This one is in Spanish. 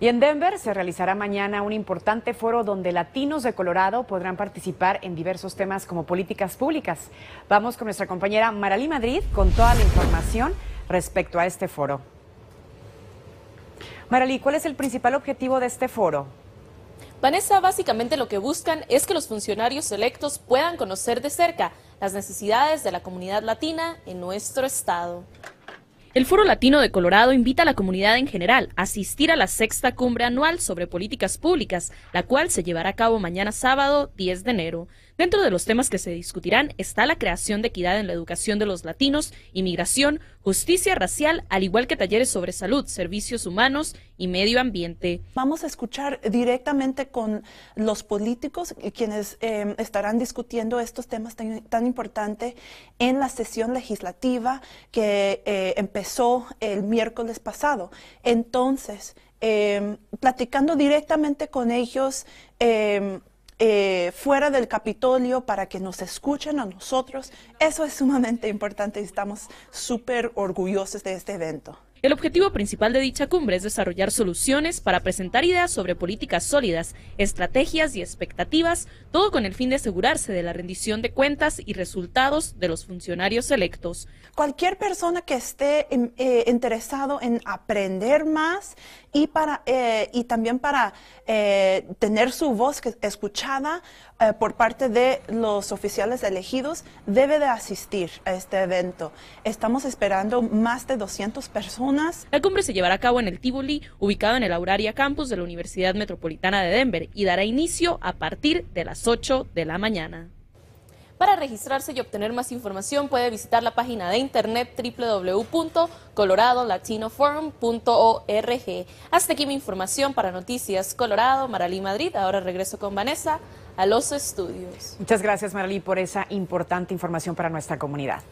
Y en Denver se realizará mañana un importante foro donde latinos de Colorado podrán participar en diversos temas como políticas públicas. Vamos con nuestra compañera Maralí Madrid con toda la información respecto a este foro. Maralí, ¿cuál es el principal objetivo de este foro? Vanessa, básicamente lo que buscan es que los funcionarios electos puedan conocer de cerca las necesidades de la comunidad latina en nuestro estado. El Foro Latino de Colorado invita a la comunidad en general a asistir a la sexta cumbre anual sobre políticas públicas, la cual se llevará a cabo mañana sábado 10 de enero. Dentro de los temas que se discutirán está la creación de equidad en la educación de los latinos, inmigración, justicia racial, al igual que talleres sobre salud, servicios humanos y medio ambiente. Vamos a escuchar directamente con los políticos quienes em, estarán discutiendo estos temas tan, importantes en la sesión legislativa que eh, empezó el miércoles pasado. Entonces, em, platicando directamente con ellos, em, eh, fuera del Capitolio para que nos escuchen a nosotros. Eso es sumamente importante y estamos súper orgullosos de este evento. El objetivo principal de dicha cumbre es desarrollar soluciones para presentar ideas sobre políticas sólidas, estrategias y expectativas, todo con el fin de asegurarse de la rendición de cuentas y resultados de los funcionarios electos. Cualquier persona que esté em, eh, interesado en aprender más y, para, eh, y también para eh, tener su voz escuchada por parte de los oficiales elegidos debe de asistir a este evento. Estamos esperando más de 200 personas la cumbre se llevará a cabo en el Tivoli, ubicado en el Auraria Campus de la Universidad Metropolitana de Denver, y dará inicio a partir de las 8 de la mañana. Para registrarse y obtener más información puede visitar la página de internet www.coloradolatinoforum.org. Hasta aquí mi información para Noticias Colorado, Maralí Madrid. Ahora regreso con Vanessa a los estudios. Muchas gracias Maralí por esa importante información para nuestra comunidad.